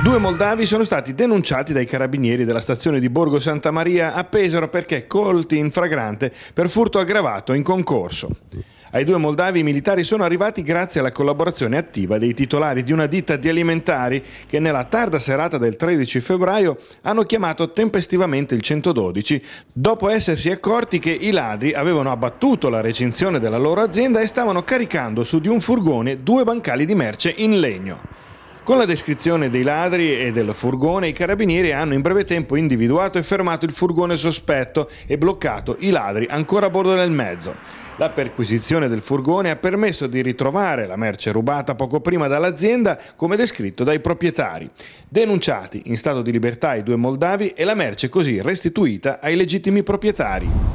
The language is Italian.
Due moldavi sono stati denunciati dai carabinieri della stazione di Borgo Santa Maria a Pesaro perché colti in fragrante per furto aggravato in concorso. Ai due moldavi i militari sono arrivati grazie alla collaborazione attiva dei titolari di una ditta di alimentari che nella tarda serata del 13 febbraio hanno chiamato tempestivamente il 112 dopo essersi accorti che i ladri avevano abbattuto la recinzione della loro azienda e stavano caricando su di un furgone due bancali di merce in legno. Con la descrizione dei ladri e del furgone, i carabinieri hanno in breve tempo individuato e fermato il furgone sospetto e bloccato i ladri ancora a bordo del mezzo. La perquisizione del furgone ha permesso di ritrovare la merce rubata poco prima dall'azienda, come descritto dai proprietari. Denunciati in stato di libertà i due moldavi e la merce così restituita ai legittimi proprietari.